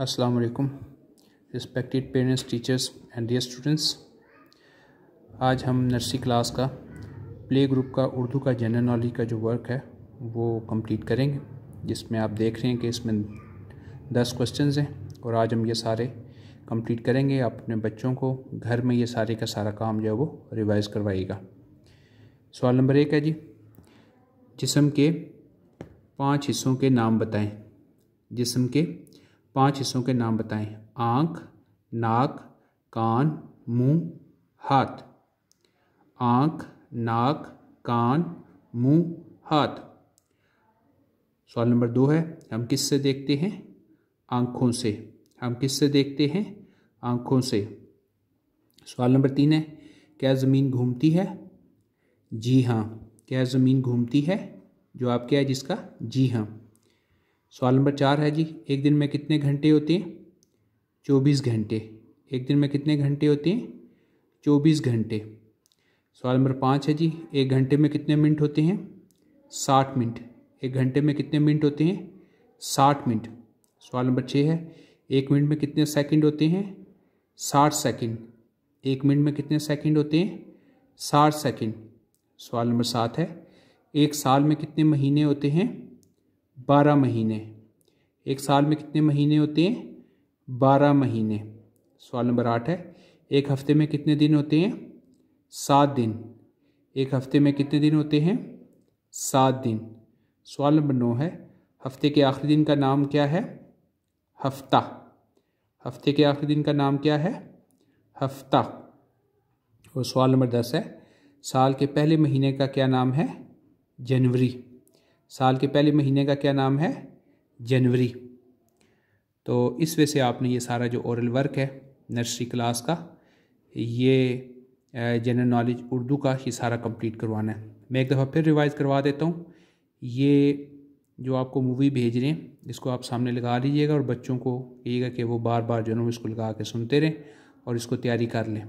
अस्सलाम वालेकुम respected parents teachers and dear students आज हम नर्सरी क्लास का प्ले ग्रुप का उर्दू का जनरल नॉलेज का जो वर्क है वो कंप्लीट करेंगे जिसमें आप देख रहे हैं कि इसमें दस क्वेश्चन हैं और आज हम ये सारे कंप्लीट करेंगे आप अपने बच्चों को घर में ये सारे का सारा काम जो है वो रिवाइज करवाइएगा सवाल नंबर एक है जी जिसम के पाँच हिस्सों के नाम बताएँ जिसम के पांच हिस्सों के नाम बताएं आँख नाक कान मुंह हाथ आँख नाक कान मुंह हाथ सवाल नंबर दो है हम किस से देखते हैं आंखों से हम किस से देखते हैं आँखों से सवाल नंबर तीन है क्या ज़मीन घूमती है जी हाँ क्या ज़मीन घूमती है जवाब क्या है जिसका जी हाँ सवाल नंबर चार है जी एक दिन में कितने घंटे होते हैं चौबीस घंटे एक दिन में कितने घंटे होते हैं चौबीस घंटे सवाल नंबर पाँच है जी एक घंटे में कितने मिनट होते हैं साठ मिनट एक घंटे में कितने मिनट होते हैं साठ मिनट सवाल नंबर छः है एक मिनट में कितने सेकंड होते हैं साठ सेकंड एक मिनट में कितने सेकंड होते हैं साठ सेकंड सवाल नंबर सात है एक साल में कितने महीने होते हैं बारह महीने एक साल में कितने महीने होते हैं बारह महीने सवाल नंबर आठ है एक हफ्ते में कितने दिन होते हैं सात दिन एक हफ्ते में कितने दिन होते हैं सात दिन सवाल नंबर नौ है हफ्ते के आखिरी दिन का नाम क्या है हफ्ता हफ्ते के आखिरी दिन का नाम क्या है हफ्ता और सवाल नंबर दस है साल के पहले महीने का क्या नाम है जनवरी साल के पहले महीने का क्या नाम है जनवरी तो इस वजह से आपने ये सारा जो औरल वर्क है नर्सरी क्लास का ये जनरल नॉलेज उर्दू का ये सारा कंप्लीट करवाना है मैं एक दफ़ा फिर रिवाइज़ करवा देता हूँ ये जो आपको मूवी भेज रहे हैं इसको आप सामने लगा लीजिएगा और बच्चों को कहिएगा कि वो बार बार जो है इसको लगा के सुनते रहें और इसको तैयारी कर लें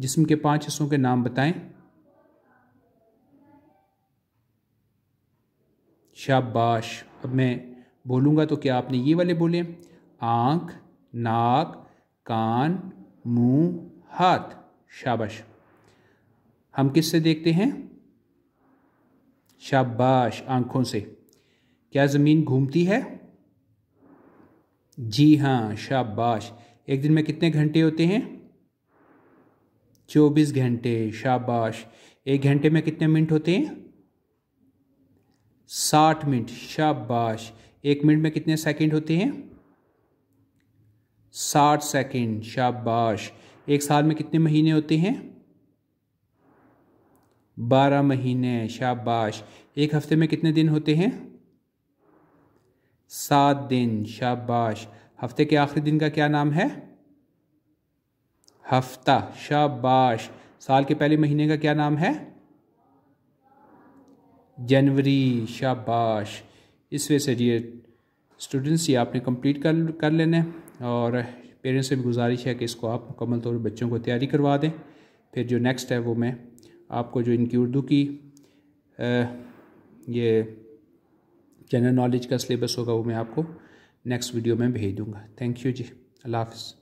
जिसम के पाँच हिस्सों के नाम बताएँ शाबाश अब मैं बोलूँगा तो क्या आपने ये वाले बोले आँख नाक कान मुंह हाथ शाबाश हम किस से देखते हैं शाबाश आँखों से क्या ज़मीन घूमती है जी हाँ शाबाश एक दिन में कितने घंटे होते हैं चौबीस घंटे शाबाश एक घंटे में कितने मिनट होते हैं साठ मिनट शाबाश एक मिनट में कितने सेकंड होते हैं साठ सेकंड शाबाश एक साल में कितने महीने होते हैं बारह महीने शाबाश एक हफ्ते में कितने दिन होते हैं सात दिन शाबाश हफ्ते के आखिरी दिन का क्या नाम है हफ्ता शाबाश साल के पहले महीने का क्या नाम है जनवरी शाबाश इस वजह से ये स्टूडेंट्स ये आपने कंप्लीट कर कर लेना और पेरेंट्स से भी गुजारिश है कि इसको आप मुकम्मल तौर पर बच्चों को तैयारी करवा दें फिर जो नेक्स्ट है वो मैं आपको जो इनकी उर्दू की आ, ये जनरल नॉलेज का सिलेबस होगा वो मैं आपको नेक्स्ट वीडियो में भेज दूँगा थैंक यू जी अल्लाह हाफ़